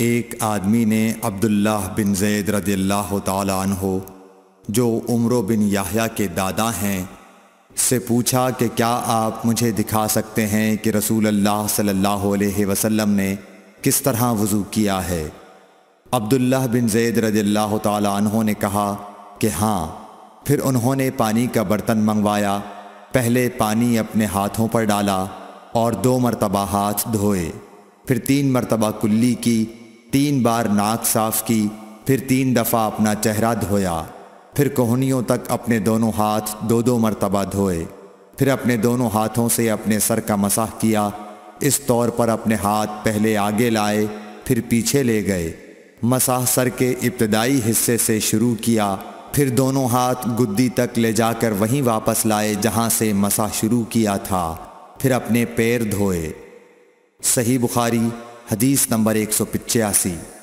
एक आदमी ने अब्दुल्लाह बिन जैद रदील्ला तहो जो उम्र बिन याहिया के दादा हैं से पूछा कि क्या आप मुझे दिखा सकते हैं कि रसूल अल्लाह सल्लल्लाहु अलैहि वसल्लम ने किस तरह वज़ू किया है अब्दुल्लाह बिन जैद रदील्ला तहो ने कहा कि हाँ फिर उन्होंने पानी का बर्तन मंगवाया पहले पानी अपने हाथों पर डाला और दो मरतबा हाथ धोए फिर तीन मरतबा कुल्ली की तीन बार नाक साफ की फिर तीन दफ़ा अपना चेहरा धोया फिर कोहनियों तक अपने दोनों हाथ दो दो मरतबा धोए फिर अपने दोनों हाथों से अपने सर का मसाह किया इस तौर पर अपने हाथ पहले आगे लाए फिर पीछे ले गए मसाह सर के इब्तदाई हिस्से से शुरू किया फिर दोनों हाथ गुद्दी तक ले जाकर वहीं वापस लाए जहाँ से मसा शुरू किया था फिर अपने पैर धोए सही बुखारी हदीस नंबर एक सौ पिचासी